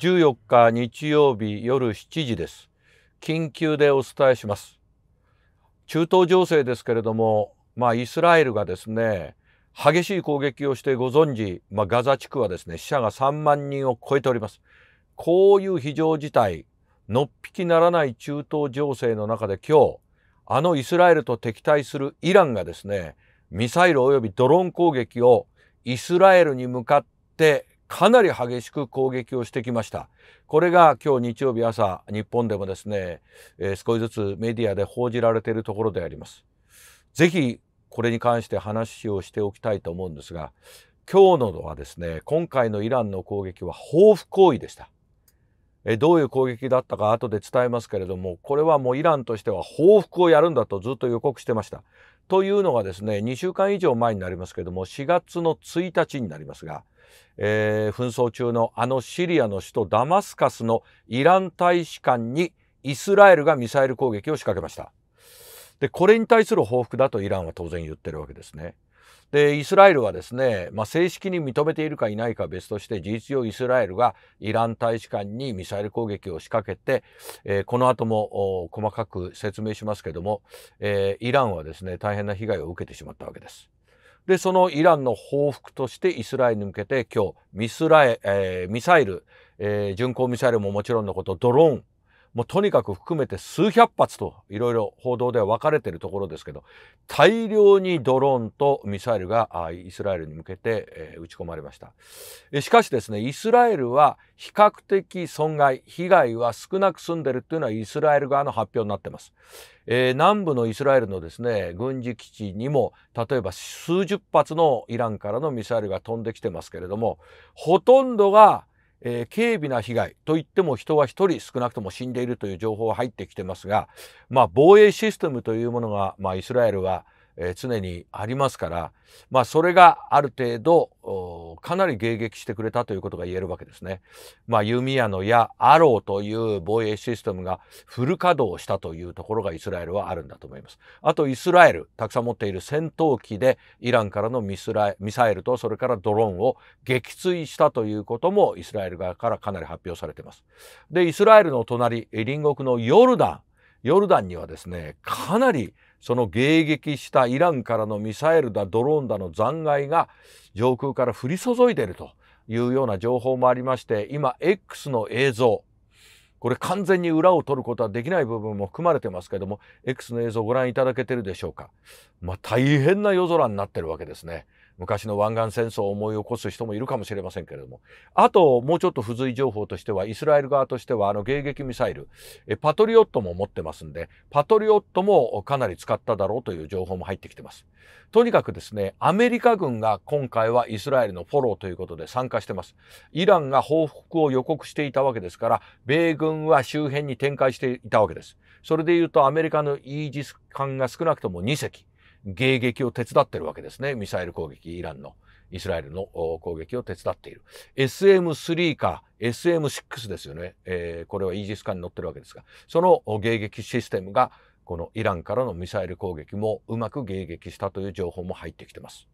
14日日曜日夜7時です。緊急でお伝えします。中東情勢ですけれども、まあ、イスラエルがですね、激しい攻撃をしてご存知、まあ、ガザ地区はですね、死者が3万人を超えております。こういう非常事態、のっぴきならない中東情勢の中で今日、あのイスラエルと敵対するイランがですね、ミサイル及びドローン攻撃をイスラエルに向かってかなり激しく攻撃をしてきましたこれが今日日曜日朝日本でもですね、えー、少しずつメディアで報じられているところでありますぜひこれに関して話をしておきたいと思うんですが今日のはですね今回のイランの攻撃は報復行為でしたえどういう攻撃だったか後で伝えますけれどもこれはもうイランとしては報復をやるんだとずっと予告してましたというのがですね2週間以上前になりますけれども4月の1日になりますがえー、紛争中のあのシリアの首都ダマスカスのイラン大使館にイスラエルがミサイル攻撃を仕掛けました。で、これに対する報復だとイランは当然言ってるわけですね。で、イスラエルはですね、まあ、正式に認めているかいないか別として、事実上イスラエルがイラン大使館にミサイル攻撃を仕掛けて、えー、この後も細かく説明しますけども、えー、イランはですね、大変な被害を受けてしまったわけです。でそのイランの報復としてイスラエルに向けて今日ミスラエ、えー、ミサイル、えー、巡航ミサイルももちろんのことドローンもうとにかく含めて数百発といろいろ報道では分かれているところですけど大量にドローンとミサイルがイスラエルに向けて、えー、撃ち込まれましたしかしですねイスラエルは比較的損害被害は少なく済んでるっていうのはイスラエル側の発表になってます、えー、南部のイスラエルのですね軍事基地にも例えば数十発のイランからのミサイルが飛んできてますけれどもほとんどがえー、軽微な被害といっても人は1人少なくとも死んでいるという情報は入ってきてますが、まあ、防衛システムというものが、まあ、イスラエルは、え常にありますから、まあ、それがある程度かなり迎撃してくれたということが言えるわけですね。まあ、弓矢の矢アローという防衛システムがフル稼働したというところがイスラエルはあるんだと思います。あとイスラエルたくさん持っている戦闘機でイランからのミスラミサイルとそれからドローンを撃墜したということもイスラエル側からかなり発表されています。でイスラエルの隣隣国のヨルダンヨルダンにはですねかなりその迎撃したイランからのミサイルだドローンだの残骸が上空から降り注いでいるというような情報もありまして今 X の映像これ完全に裏を取ることはできない部分も含まれてますけども X の映像をご覧いただけてるでしょうか、まあ、大変な夜空になってるわけですね。昔の湾岸戦争を思い起こす人もいるかもしれませんけれども、あともうちょっと付随情報としては、イスラエル側としては、あの迎撃ミサイル、えパトリオットも持ってますんで、パトリオットもかなり使っただろうという情報も入ってきてます。とにかくですね、アメリカ軍が今回はイスラエルのフォローということで参加してます。イランが報復を予告していたわけですから、米軍は周辺に展開していたわけです。それで言うとアメリカのイージス艦が少なくとも2隻、迎撃を手伝ってるわけですね。ミサイル攻撃、イランの、イスラエルの攻撃を手伝っている。SM3 か SM6 ですよね。えー、これはイージス艦に乗ってるわけですが、その迎撃システムが、このイランからのミサイル攻撃もうまく迎撃したという情報も入ってきてます。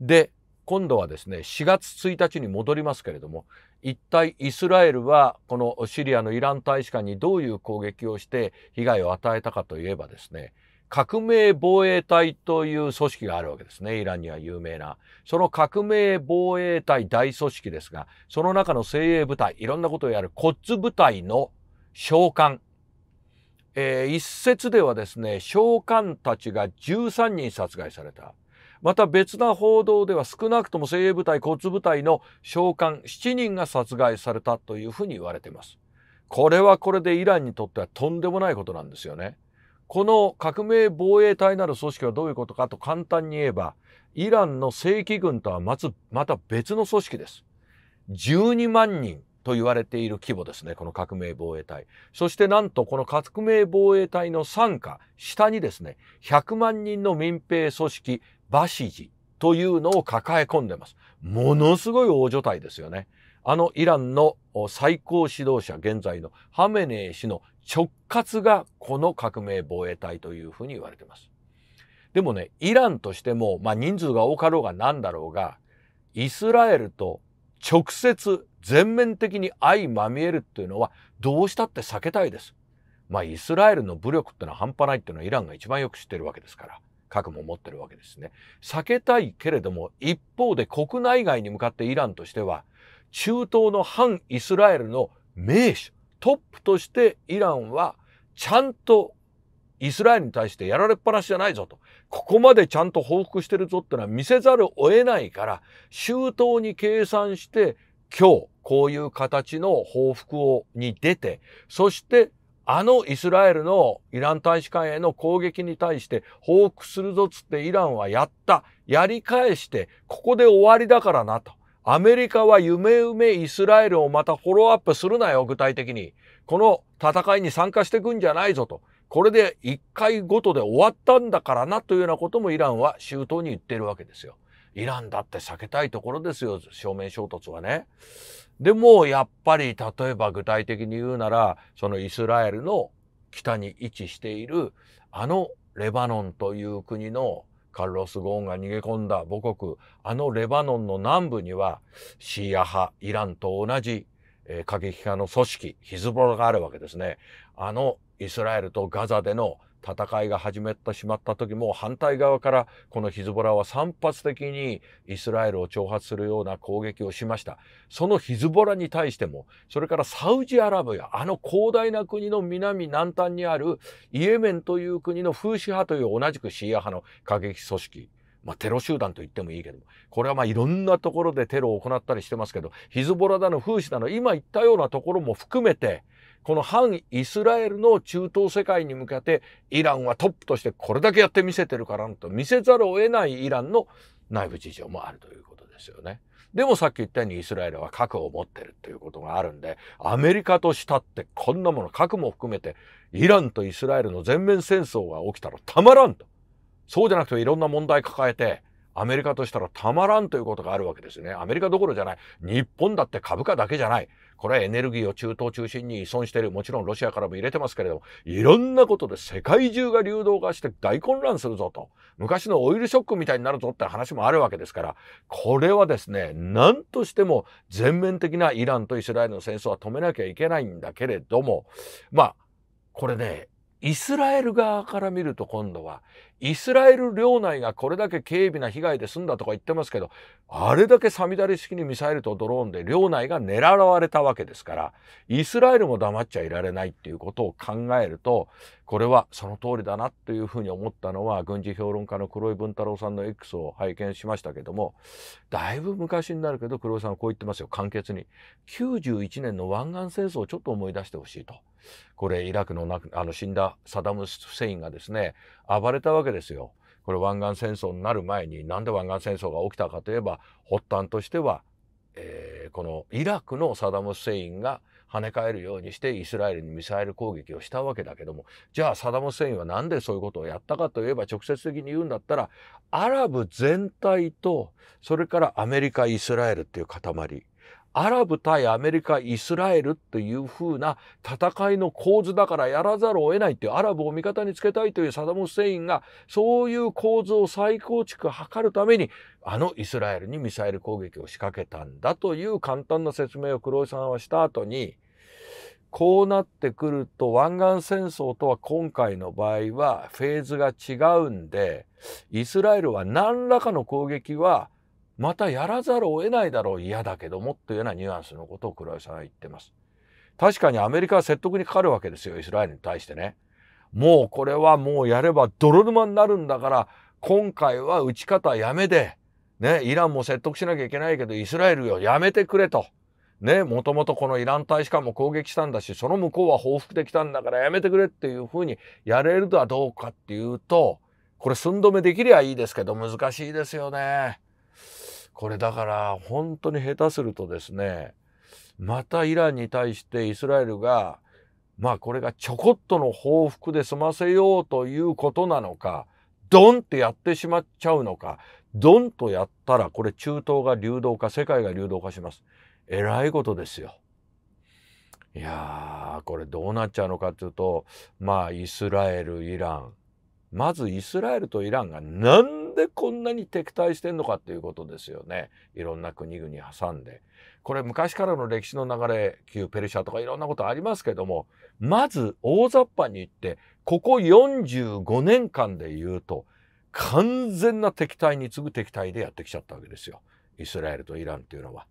で、今度はですね、4月1日に戻りますけれども、一体イスラエルはこのシリアのイラン大使館にどういう攻撃をして被害を与えたかといえばですね、革命防衛隊という組織があるわけですね。イランには有名な。その革命防衛隊大組織ですが、その中の精鋭部隊、いろんなことをやるコッズ部隊の召喚。えー、一説ではですね、召喚たちが13人殺害された。また別な報道では少なくとも精鋭部隊、骨部隊の召喚7人が殺害されたというふうに言われています。これはこれでイランにとってはとんでもないことなんですよね。この革命防衛隊なる組織はどういうことかと簡単に言えば、イランの正規軍とはまずまた別の組織です。12万人と言われている規模ですね、この革命防衛隊。そしてなんとこの革命防衛隊の傘下、下にですね、100万人の民兵組織、バシジというのを抱え込んでます。ものすごい大所帯ですよね。あのイランの最高指導者、現在のハメネイ氏の直轄がこの革命防衛隊というふうに言われています。でもね、イランとしても、まあ、人数が多かろうが何だろうが、イスラエルと直接全面的に相まみえるっていうのはどうしたって避けたいです。まあイスラエルの武力ってのは半端ないっていうのはイランが一番よく知ってるわけですから、核も持ってるわけですね。避けたいけれども、一方で国内外に向かってイランとしては、中東の反イスラエルの名手、トップとしてイランはちゃんとイスラエルに対してやられっぱなしじゃないぞと。ここまでちゃんと報復してるぞってのは見せざるを得ないから、周到に計算して今日こういう形の報復をに出て、そしてあのイスラエルのイラン大使館への攻撃に対して報復するぞつってイランはやった。やり返して、ここで終わりだからなと。アメリカは夢埋めイスラエルをまたフォローアップするなよ、具体的に。この戦いに参加していくんじゃないぞと。これで1回ごとで終わったんだからなというようなこともイランは周到に言ってるわけですよ。イランだって避けたいところですよ、正面衝突はね。でもやっぱり例えば具体的に言うなら、そのイスラエルの北に位置しているあのレバノンという国のカルロス・ゴーンが逃げ込んだ母国あのレバノンの南部にはシーア派イランと同じ、えー、過激派の組織ヒズボラがあるわけですね。あのイスラエルとガザでの戦いが始まってしまった時も反対側からこのヒズボラは散発的にイスラエルを挑発するような攻撃をしました。そのヒズボラに対しても、それからサウジアラブやあの広大な国の南南端にあるイエメンという国のフーシ派という同じくシーア派の過激組織、まあ、テロ集団と言ってもいいけども、これはまあいろんなところでテロを行ったりしてますけど、ヒズボラだの、フーシだの、今言ったようなところも含めて、この反イスラエルの中東世界に向けてイランはトップとしてこれだけやってみせてるからと見せざるを得ないイランの内部事情もあるということですよね。でもさっき言ったようにイスラエルは核を持ってるということがあるんでアメリカとしたってこんなもの核も含めてイランとイスラエルの全面戦争が起きたらたまらんと。そうじゃなくていろんな問題抱えてアメリカとしたらたまらんということがあるわけですね。アメリカどころじゃない。日本だって株価だけじゃない。これはエネルギーを中東中心に依存している。もちろんロシアからも入れてますけれども、いろんなことで世界中が流動化して大混乱するぞと。昔のオイルショックみたいになるぞって話もあるわけですから、これはですね、何としても全面的なイランとイスラエルの戦争は止めなきゃいけないんだけれども、まあ、これね、イスラエル側から見ると今度は、イスラエル領内がこれだけ軽微な被害で済んだとか言ってますけど、あれだけさみだれ式にミサイルとドローンで領内が狙われたわけですから、イスラエルも黙っちゃいられないっていうことを考えると、これはその通りだなというふうに思ったのは、軍事評論家の黒井文太郎さんの X を拝見しましたけども、だいぶ昔になるけど黒井さんはこう言ってますよ、簡潔に。91年の湾岸戦争をちょっと思い出してほしいと。これイラクのなあの死んだサダム・フセインがですね暴れたわけですよ。これ湾岸戦争になる前に何で湾岸戦争が起きたかといえば発端としては、えー、このイラクのサダム・フセインが跳ね返るようにしてイスラエルにミサイル攻撃をしたわけだけどもじゃあサダム・フセインは何でそういうことをやったかといえば直接的に言うんだったらアラブ全体とそれからアメリカイスラエルっていう塊アラブ対アメリカ、イスラエルという風な戦いの構図だからやらざるを得ないっていう、アラブを味方につけたいというサダム・スセインが、そういう構図を再構築図るために、あのイスラエルにミサイル攻撃を仕掛けたんだという簡単な説明を黒井さんはした後に、こうなってくると湾岸戦争とは今回の場合はフェーズが違うんで、イスラエルは何らかの攻撃はまたやらざるを得ないだろう嫌だけどもというようなニュアンスのことを黒井さんは言ってます。確かにアメリカは説得にかかるわけですよイスラエルに対してね。もうこれはもうやれば泥沼になるんだから今回は打ち方やめで、ね、イランも説得しなきゃいけないけどイスラエルよやめてくれと。ね、もともとこのイラン大使館も攻撃したんだし、その向こうは報復できたんだからやめてくれっていうふうにやれるとはどうかっていうと、これ寸止めできりゃいいですけど難しいですよね。これだから本当に下手するとですね、またイランに対してイスラエルが、まあこれがちょこっとの報復で済ませようということなのか、ドンってやってしまっちゃうのか、ドンとやったらこれ中東が流動化、世界が流動化します。えらいことですよ。いやー、これどうなっちゃうのかっていうと、まあイスラエル、イラン、まずイスラエルとイランが何でこんなに敵対してんのかっていうことですよねいろんな国々挟んでこれ昔からの歴史の流れ旧ペルシャとかいろんなことありますけどもまず大雑把に言ってここ45年間で言うと完全な敵対に次ぐ敵対でやってきちゃったわけですよイスラエルとイランっていうのは。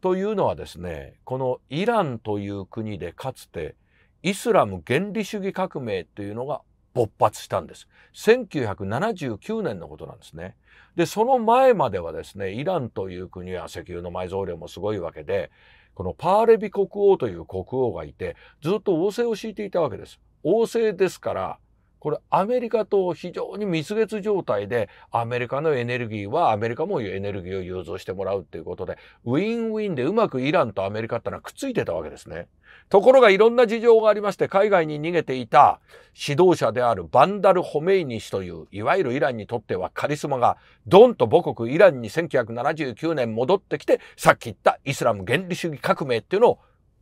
というのはですねこのイランという国でかつてイスラム原理主義革命というのが勃発したんです。1979年のことなんですね。で、その前まではですね、イランという国は石油の埋蔵量もすごいわけで、このパーレビ国王という国王がいて、ずっと王政を敷いていたわけです。王政ですから、これアメリカと非常に蜜月状態でアメリカのエネルギーはアメリカもエネルギーを融通してもらうっていうことでウィンウィンでうまくイランとアメリカってのはくっついてたわけですね。ところがいろんな事情がありまして海外に逃げていた指導者であるバンダル・ホメイニ氏といういわゆるイランにとってはカリスマがドンと母国イランに1979年戻ってきてさっき言ったイスラム原理主義革命っていうの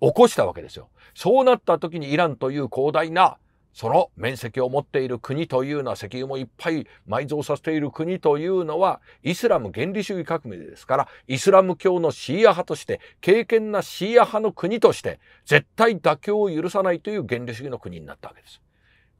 を起こしたわけですよ。そうなった時にイランという広大なその面積を持っている国というのは石油もいっぱい埋蔵させている国というのはイスラム原理主義革命ですからイスラム教のシーア派として敬虔なシーア派の国として絶対妥協を許さないという原理主義の国になったわけです。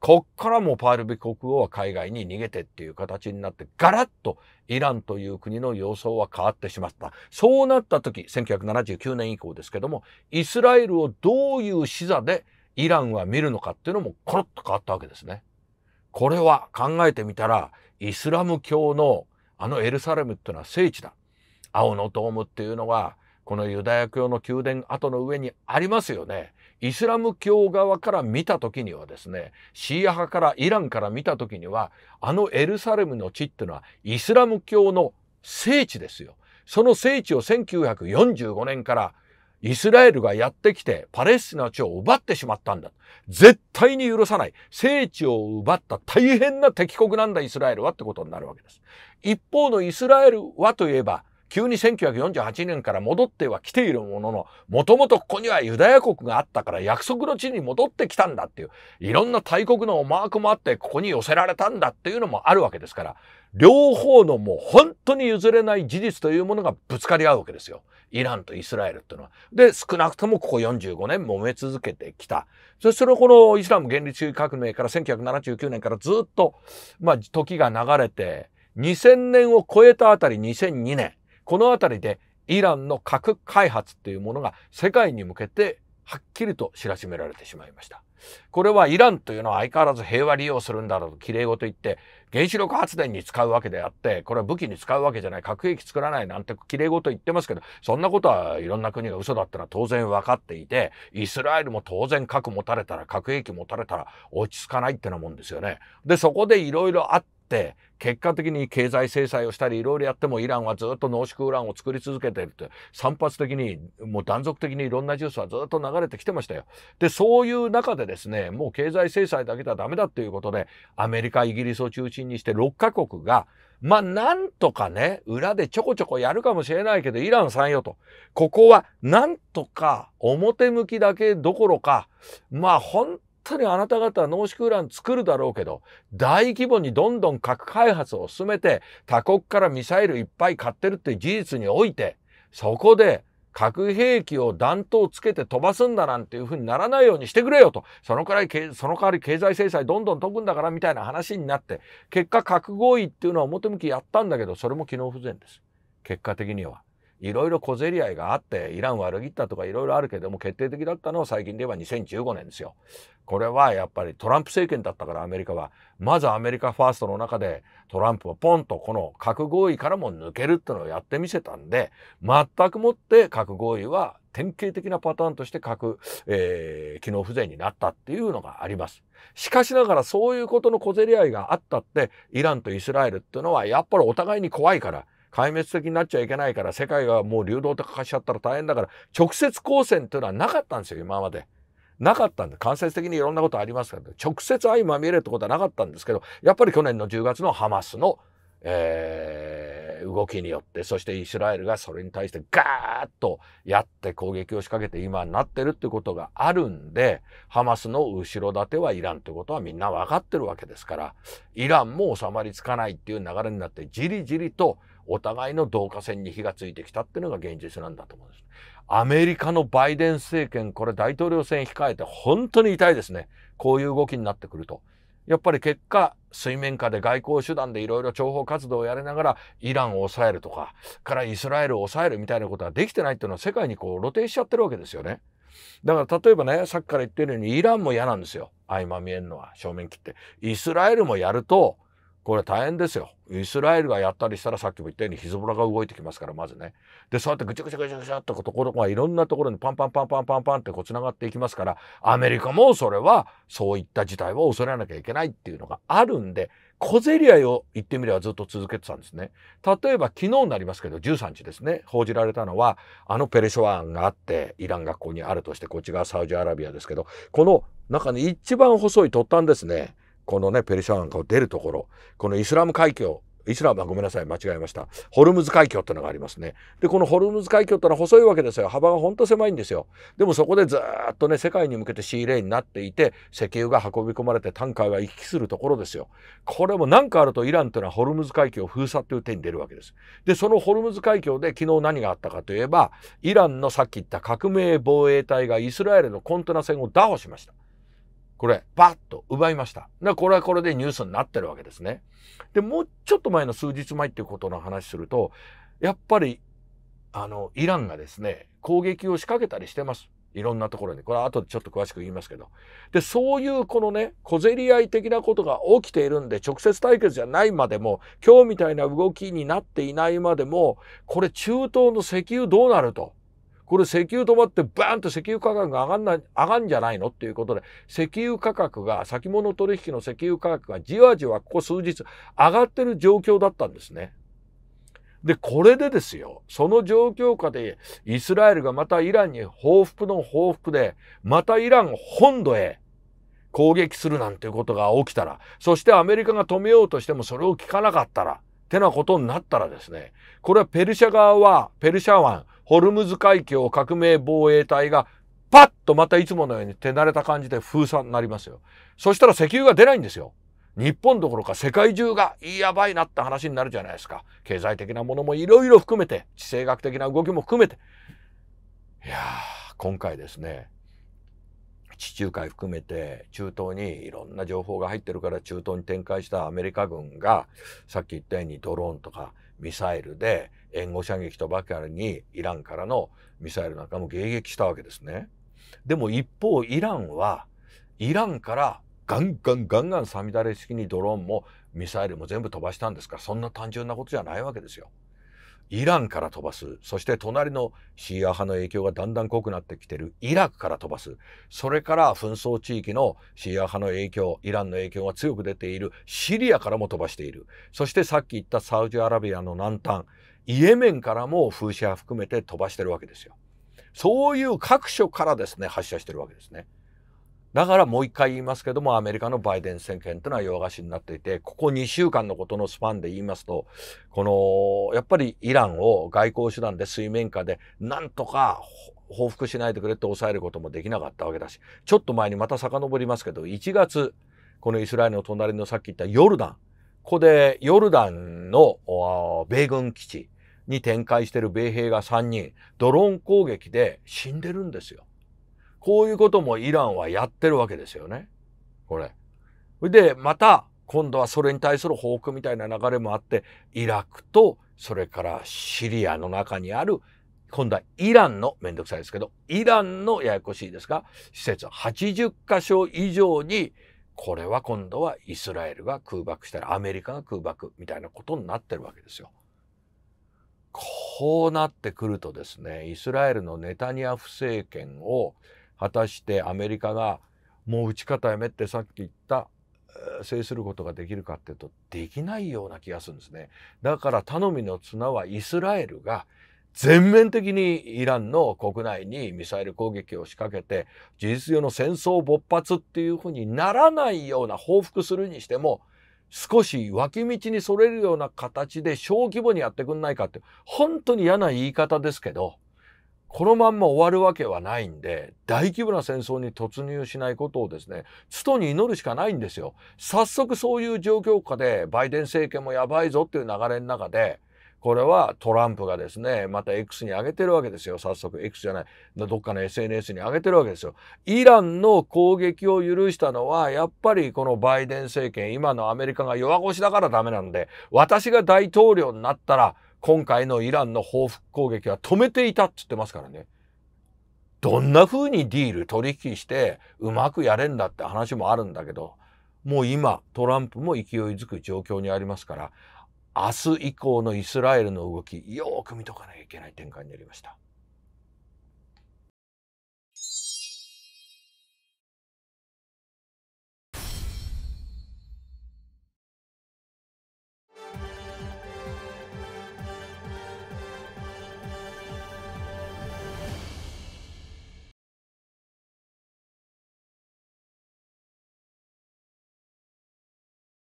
こっからもパールビ国王は海外に逃げてっていう形になって、ガラッとイランという国の様相は変わってしまった。そうなった時、1979年以降ですけども、イスラエルをどういう視座でイランは見るのかっていうのもコロッと変わったわけですね。これは考えてみたら、イスラム教のあのエルサレムっていうのは聖地だ。青のドームっていうのは、このユダヤ教の宮殿跡の上にありますよね。イスラム教側から見た時にはですね、シーア派からイランから見た時には、あのエルサレムの地っていうのはイスラム教の聖地ですよ。その聖地を1945年からイスラエルがやってきてパレスチナ地を奪ってしまったんだ。絶対に許さない。聖地を奪った大変な敵国なんだイスラエルはってことになるわけです。一方のイスラエルはといえば急に1948年から戻っては来ているものの、もともとここにはユダヤ国があったから約束の地に戻ってきたんだっていう、いろんな大国の思惑もあって、ここに寄せられたんだっていうのもあるわけですから、両方のもう本当に譲れない事実というものがぶつかり合うわけですよ。イランとイスラエルっていうのは。で、少なくともここ45年揉め続けてきた。そしてこのイスラム原理主義革命から1979年からずっと、まあ、時が流れて、2000年を超えたあたり2002年、この辺りでイランの核開発というものが世界に向けてはっきりと知らしめられてしまいました。これはイランというのは相変わらず平和利用するんだろうと綺麗事言って原子力発電に使うわけであってこれは武器に使うわけじゃない核兵器作らないなんて綺麗事言ってますけどそんなことはいろんな国が嘘だったのは当然分かっていてイスラエルも当然核持たれたら核兵器持たれたら落ち着かないってなもんですよね。でそこでいろいろあってって結果的に経済制裁をしたりいろいろやってもイランはずっと濃縮ウランを作り続けてるって散発的にもう断続的にいろんなジュースはずっと流れてきてましたよ。でそういう中でですねもう経済制裁だけではダメだっていうことでアメリカイギリスを中心にして6カ国がまあなんとかね裏でちょこちょこやるかもしれないけどイランさんよとここはなんとか表向きだけどころかまあ本ったりあなた方は濃縮ウラン作るだろうけど、大規模にどんどん核開発を進めて、他国からミサイルいっぱい買ってるって事実において、そこで核兵器を弾頭つけて飛ばすんだなんていうふうにならないようにしてくれよと、そのくらい、その代わり経済制裁どんどん解くんだからみたいな話になって、結果核合意っていうのは表向きやったんだけど、それも機能不全です。結果的には。いろいろ小競り合いがあってイラン悪ぎったとかいろいろあるけども決定的だったのは最近で言えば2015年ですよ。これはやっぱりトランプ政権だったからアメリカはまずアメリカファーストの中でトランプはポンとこの核合意からも抜けるってのをやってみせたんで全くもって核合意は典型的なパターンとして核、えー、機能不全になったっていうのがあります。しかしながらそういうことの小競り合いがあったってイランとイスラエルっていうのはやっぱりお互いに怖いから壊滅的になっちゃいけないから世界がもう流動的化しちゃったら大変だから直接交戦というのはなかったんですよ今まで。なかったんで、間接的にいろんなことありますけど、直接相まみれってことはなかったんですけど、やっぱり去年の10月のハマスの、えー、動きによって、そしてイスラエルがそれに対してガーッとやって攻撃を仕掛けて今になってるってことがあるんで、ハマスの後ろ盾はイランってことはみんな分かってるわけですから、イランも収まりつかないっていう流れになって、じりじりとお互いの同化線に火がついてきたっていうのが現実なんだと思うんです。アメリカのバイデン政権、これ大統領選控えて本当に痛いですね。こういう動きになってくると。やっぱり結果、水面下で外交手段でいろいろ諜報活動をやりながら、イランを抑えるとか、からイスラエルを抑えるみたいなことができてないっていうのは世界にこう露呈しちゃってるわけですよね。だから例えばね、さっきから言ってるようにイランも嫌なんですよ。合間見えるのは正面切って。イスラエルもやると、これ大変ですよ。イスラエルがやったりしたらさっきも言ったようにヒズボラが動いてきますからまずね。でそうやってぐちゃぐちゃぐちゃぐちゃってところがいろんなところにパンパンパンパンパンパンってこうつながっていきますからアメリカもそれはそういった事態を恐れなきゃいけないっていうのがあるんで小競り合いを言ってみればずっと続けてたんですね。例えば昨日になりますけど13日ですね報じられたのはあのペレショ湾があってイランがここにあるとしてこっちがサウジアラビアですけどこの中に一番細い突端ですね。このねペルシャ湾から出るところこのイスラム海峡イスラムはごめんなさい間違えましたホルムズ海峡ってのがありますねでこのホルムズ海峡ってのは細いわけですよ幅がほんと狭いんですよでもそこでずっとね世界に向けてシーレーンになっていて石油が運び込まれてタンカーが行き来するところですよこれも何かあるとイランっていうのはホルムズ海峡封鎖という手に出るわけですでそのホルムズ海峡で昨日何があったかといえばイランのさっき言った革命防衛隊がイスラエルのコンテナ船を拿捕しましたこれ、バッと奪いました。だこれはこれでニュースになってるわけですね。で、もうちょっと前の数日前っていうことの話すると、やっぱり、あの、イランがですね、攻撃を仕掛けたりしてます。いろんなところに。これは後でちょっと詳しく言いますけど。で、そういうこのね、小競り合い的なことが起きているんで、直接対決じゃないまでも、今日みたいな動きになっていないまでも、これ中東の石油どうなると。これ石油止まってバーンと石油価格が上がんない、上がんじゃないのっていうことで、石油価格が、先物取引の石油価格がじわじわここ数日上がってる状況だったんですね。で、これでですよ、その状況下でイスラエルがまたイランに報復の報復で、またイラン本土へ攻撃するなんていうことが起きたら、そしてアメリカが止めようとしてもそれを聞かなかったら、ってなことになったらですね、これはペルシャ側は、ペルシャ湾、ホルムズ海峡革命防衛隊がパッとまたいつものように手慣れた感じで封鎖になりますよ。そしたら石油が出ないんですよ。日本どころか世界中がやばいなって話になるじゃないですか。経済的なものもいろいろ含めて、地政学的な動きも含めて。いやー、今回ですね、地中海含めて中東にいろんな情報が入ってるから中東に展開したアメリカ軍がさっき言ったようにドローンとかミサイルで援護射撃とばかりにイランからのミサイルなんかも迎撃したわけですね。でも一方イランはイランからガンガンガンガンさみだれ式にドローンもミサイルも全部飛ばしたんですからそんな単純なことじゃないわけですよ。イランから飛ばすそして隣のシーア派の影響がだんだん濃くなってきてるイラクから飛ばすそれから紛争地域のシーア派の影響イランの影響が強く出ているシリアからも飛ばしているそしてさっき言ったサウジアラビアの南端イエメンからも風車含めて飛ばしてるわけですよ。そういう各所からですね、発射してるわけですね。だからもう一回言いますけども、アメリカのバイデン政権というのは洋菓子になっていて、ここ2週間のことのスパンで言いますと、この、やっぱりイランを外交手段で水面下で、なんとか報復しないでくれって抑えることもできなかったわけだし、ちょっと前にまた遡りますけど、1月、このイスラエルの隣のさっき言ったヨルダン、ここでヨルダンの米軍基地、に展開してる米兵が3人、ドローン攻撃で死んでるんですよ。こういうこともイランはやってるわけですよね。これ。で、また、今度はそれに対する報復みたいな流れもあって、イラクと、それからシリアの中にある、今度はイランの、めんどくさいですけど、イランのややこしいですが、施設80箇所以上に、これは今度はイスラエルが空爆したり、アメリカが空爆みたいなことになってるわけですよ。こうなってくるとですねイスラエルのネタニヤフ政権を果たしてアメリカがもう打ち方やめってさっき言った制することができるかっていうとできないような気がするんですね。だから頼みの綱はイスラエルが全面的にイランの国内にミサイル攻撃を仕掛けて事実上の戦争勃発っていうふうにならないような報復するにしても少し脇道にそれるような形で小規模にやってくんないかって、本当に嫌な言い方ですけど、このまんま終わるわけはないんで、大規模な戦争に突入しないことをですね、ストに祈るしかないんですよ。早速そういう状況下で、バイデン政権もやばいぞっていう流れの中で、これはトランプがですね、また X に上げてるわけですよ。早速、X じゃない、どっかの SNS に上げてるわけですよ。イランの攻撃を許したのは、やっぱりこのバイデン政権、今のアメリカが弱腰だからダメなんで、私が大統領になったら、今回のイランの報復攻撃は止めていたって言ってますからね。どんな風にディール取引してうまくやれんだって話もあるんだけど、もう今トランプも勢いづく状況にありますから明日以降のイスラエルの動きよく見とかなきゃいけない展開になりました。